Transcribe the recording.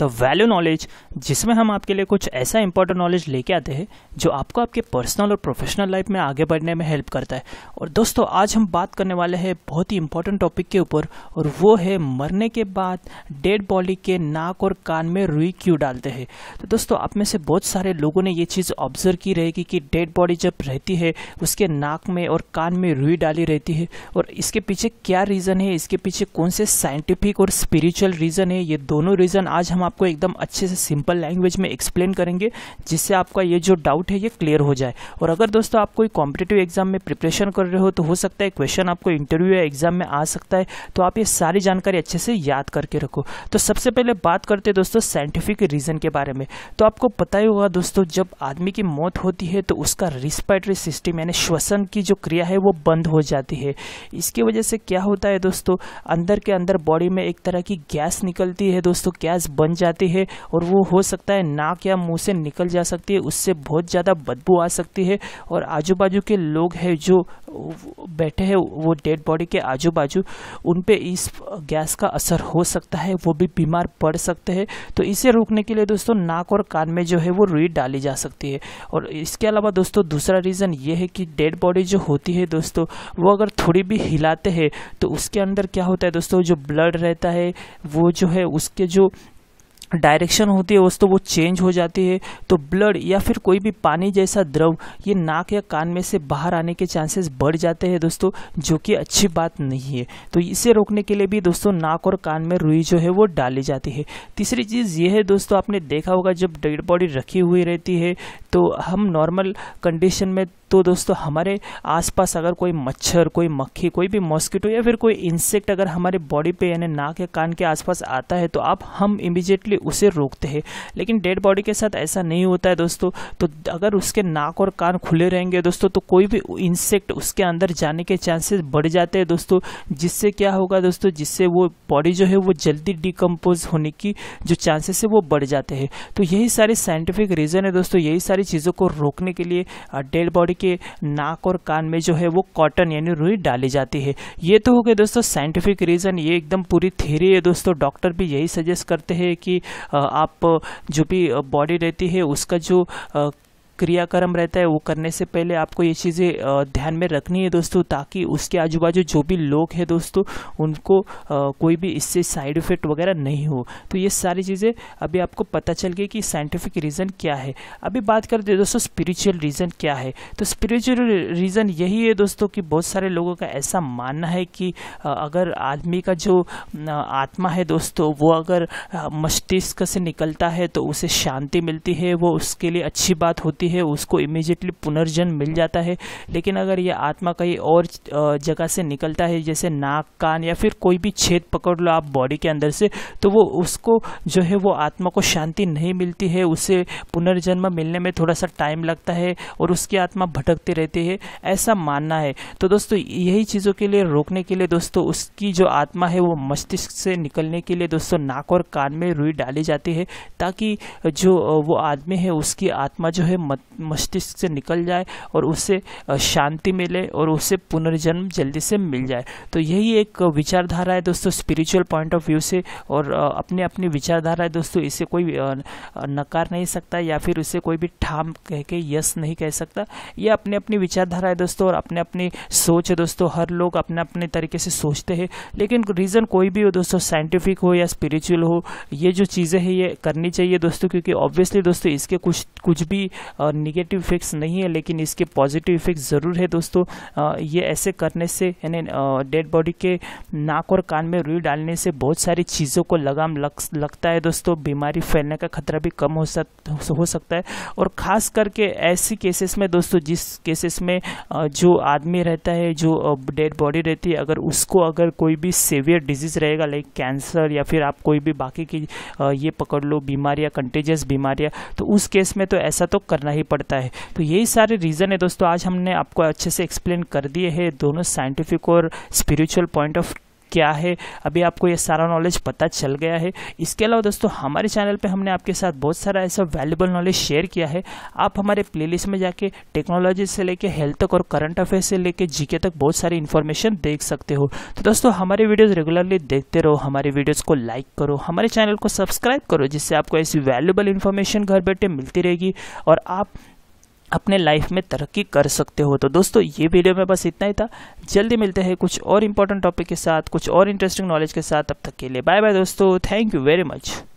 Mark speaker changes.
Speaker 1: the value knowledge जिसमें हम आपके लिए कुछ ऐसा इंपॉर्टेंट नॉलेज लेके आते हैं जो आपको आपके पर्सनल और प्रोफेशनल लाइफ में आगे बढ़ने में हेल्प करता है और दोस्तों आज हम बात करने वाले हैं बहुत ही इंपॉर्टेंट टॉपिक के ऊपर और वो है मरने के बाद डेड बॉडी के नाक और कान में रुई क्यों डालते हैं तो दोस्तों आप में से बहुत सारे लोगों ने ये चीज़ ऑब्जर्व की रहेगी कि डेड बॉडी जब रहती है उसके नाक में और कान में रुई डाली रहती है और इसके पीछे क्या रीज़न है इसके पीछे कौन से साइंटिफिक और स्पिरिचुअल रीज़न है ये दोनों रीज़न आज हम आपको एकदम अच्छे से सिंपल लैंग्वेज में एक्सप्लेन करेंगे जिससे आपका ये जो डाउट है ये क्लियर हो जाए और अगर दोस्तों आप कोई कॉम्पिटेटिव एग्जाम में प्रिपरेशन कर रहे हो तो हो सकता है क्वेश्चन आपको इंटरव्यू या एग्जाम में आ सकता है तो आप ये सारी जानकारी अच्छे से याद करके रखो तो सबसे पहले बात करते हैं दोस्तों साइंटिफिक रीज़न के बारे में तो आपको पता ही होगा दोस्तों जब आदमी की मौत होती है तो उसका रिस्पायरेटरी सिस्टम यानी श्वसन की जो क्रिया है वो बंद हो जाती है इसकी वजह से क्या होता है दोस्तों अंदर के अंदर बॉडी में एक तरह की गैस निकलती है दोस्तों गैस बन जाती है और वो हो सकता है नाक या मुंह से निकल जा सकती है उससे बहुत ज़्यादा बदबू आ सकती है और आजू बाजू के लोग हैं जो बैठे हैं वो डेड बॉडी के आजू बाजू उन पर इस गैस का असर हो सकता है वो भी बीमार पड़ सकते हैं तो इसे रोकने के लिए दोस्तों नाक और कान में जो है वो रुई डाली जा सकती है और इसके अलावा दोस्तों दूसरा रीज़न ये है कि डेड बॉडी जो होती है दोस्तों वो अगर थोड़ी भी हिलाते हैं तो उसके अंदर क्या होता है दोस्तों जो ब्लड रहता है वो जो है उसके जो डायरेक्शन होती है दोस्तों वो चेंज हो जाती है तो ब्लड या फिर कोई भी पानी जैसा द्रव ये नाक या कान में से बाहर आने के चांसेस बढ़ जाते हैं दोस्तों जो कि अच्छी बात नहीं है तो इसे रोकने के लिए भी दोस्तों नाक और कान में रुई जो है वो डाली जाती है तीसरी चीज़ ये है दोस्तों आपने देखा होगा जब डेड बॉडी रखी हुई रहती है तो हम नॉर्मल कंडीशन में तो दोस्तों हमारे आसपास अगर कोई मच्छर कोई मक्खी कोई भी मॉस्किटो या फिर कोई इंसेक्ट अगर हमारे बॉडी पे यानी नाक या कान के आसपास आता है तो आप हम इमिजिएटली उसे रोकते हैं लेकिन डेड बॉडी के साथ ऐसा नहीं होता है दोस्तों तो अगर उसके नाक और कान खुले रहेंगे दोस्तों तो कोई भी इंसेक्ट उसके अंदर जाने के चांसेस बढ़ जाते हैं दोस्तों जिससे क्या होगा दोस्तों जिससे वो बॉडी जो है वो जल्दी डिकम्पोज होने की जो चांसेस है वो बढ़ जाते हैं तो यही सारे साइंटिफिक रीज़न है दोस्तों यही सारी चीज़ों को रोकने के लिए डेड बॉडी के नाक और कान में जो है वो कॉटन यानी रुई डाली जाती है ये तो हो गया दोस्तों साइंटिफिक रीज़न ये एकदम पूरी थेरी है दोस्तों डॉक्टर भी यही सजेस्ट करते हैं कि आप जो भी बॉडी रहती है उसका जो क्रियाक्रम रहता है वो करने से पहले आपको ये चीज़ें ध्यान में रखनी है दोस्तों ताकि उसके आजू बाजू जो भी लोग हैं दोस्तों उनको कोई भी इससे साइड इफ़ेक्ट वगैरह नहीं हो तो ये सारी चीज़ें अभी आपको पता चल गई कि साइंटिफिक रीज़न क्या है अभी बात करते हैं दोस्तों स्पिरिचुअल रीज़न क्या है तो स्पिरिचुअल रीज़न यही है दोस्तों कि बहुत सारे लोगों का ऐसा मानना है कि अगर आदमी का जो आत्मा है दोस्तों वो अगर मस्तिष्क से निकलता है तो उसे शांति मिलती है वो उसके लिए अच्छी बात होती होती है उसको इमिजिएटली पुनर्जन्म मिल जाता है लेकिन अगर ये आत्मा कहीं और जगह से निकलता है जैसे नाक कान या फिर कोई भी छेद पकड़ लो आप बॉडी के अंदर से तो वो उसको जो है वो आत्मा को शांति नहीं मिलती है उसे पुनर्जन्म मिलने में थोड़ा सा टाइम लगता है और उसकी आत्मा भटकती रहती है ऐसा मानना है तो दोस्तों यही चीज़ों के लिए रोकने के लिए दोस्तों उसकी जो आत्मा है वो मस्तिष्क से निकलने के लिए दोस्तों नाक और कान में रुई डाली जाती है ताकि जो वो आदमी है उसकी आत्मा जो है मस्तिष्क से निकल जाए और उससे शांति मिले और उससे पुनर्जन्म जल्दी से मिल जाए तो यही एक विचारधारा है दोस्तों स्पिरिचुअल पॉइंट ऑफ व्यू से और अपने अपनी विचारधारा है दोस्तों इसे कोई नकार नहीं सकता या फिर उसे कोई भी ठाम कह के यस नहीं कह सकता यह अपने अपनी विचारधारा है दोस्तों और अपने अपनी सोच है दोस्तों हर लोग अपने अपने तरीके से सोचते हैं लेकिन रीज़न कोई भी हो दोस्तों साइंटिफिक हो या स्पिरिचुअल हो ये जो चीज़ें हैं ये करनी चाहिए दोस्तों क्योंकि ऑब्वियसली दोस्तों इसके कुछ कुछ भी निगेटिव इफेक्ट्स नहीं है लेकिन इसके पॉजिटिव इफेक्ट्स ज़रूर है दोस्तों ये ऐसे करने से यानी डेड बॉडी के नाक और कान में रुई डालने से बहुत सारी चीज़ों को लगाम लग, लगता है दोस्तों बीमारी फैलने का खतरा भी कम हो सक हो सकता है और ख़ास करके ऐसी केसेस में दोस्तों जिस केसेस में जो आदमी रहता है जो डेड बॉडी रहती है अगर उसको अगर कोई भी सेवियर डिजीज़ रहेगा लाइक कैंसर या फिर आप कोई भी बाकी की ये पकड़ लो बीमारियाँ कंटेजियस बीमारियाँ तो उस केस में तो ऐसा तो करना ही पड़ता है तो यही सारे रीज़न है दोस्तों आज हमने आपको अच्छे से एक्सप्लेन कर दिए हैं दोनों साइंटिफिक और स्पिरिचुअल पॉइंट ऑफ क्या है अभी आपको ये सारा नॉलेज पता चल गया है इसके अलावा दोस्तों हमारे चैनल पे हमने आपके साथ बहुत सारा ऐसा वैल्यूबल नॉलेज शेयर किया है आप हमारे प्लेलिस्ट में जाके टेक्नोलॉजी से लेके हेल्थ तक और करंट अफेयर से लेके जीके तक बहुत सारी इन्फॉर्मेशन देख सकते हो तो दोस्तों हमारे वीडियोज़ रेगुलरली देखते रहो हमारे वीडियोज़ को लाइक करो हमारे चैनल को सब्सक्राइब करो जिससे आपको ऐसी वैल्यूबल इन्फॉर्मेशन घर बैठे मिलती रहेगी और आप अपने लाइफ में तरक्की कर सकते हो तो दोस्तों ये वीडियो में बस इतना ही था जल्दी मिलते हैं कुछ और इंपॉर्टेंट टॉपिक के साथ कुछ और इंटरेस्टिंग नॉलेज के साथ अब तक के लिए बाय बाय दोस्तों थैंक यू वेरी मच